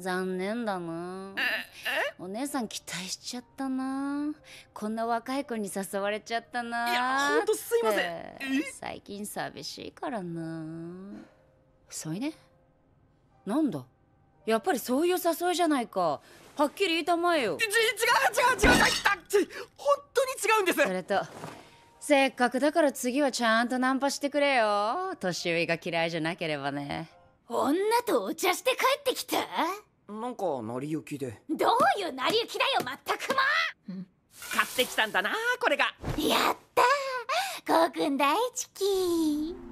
残念だなお姉さん期待しちゃったなこんな若い子に誘われちゃったないやほんすいません最近寂しいからなそいねなんだやっぱりそういう誘いじゃないかはっきり言いたまえよ違う違う違う違う本当に違うんですそれとせっかくだから次はちゃんとナンパしてくれよ年上が嫌いじゃなければね女とお茶して帰ってきたんか成り行きでどういう成り行きだよまったくも買ってきたんだなこれがやったコウ君大好き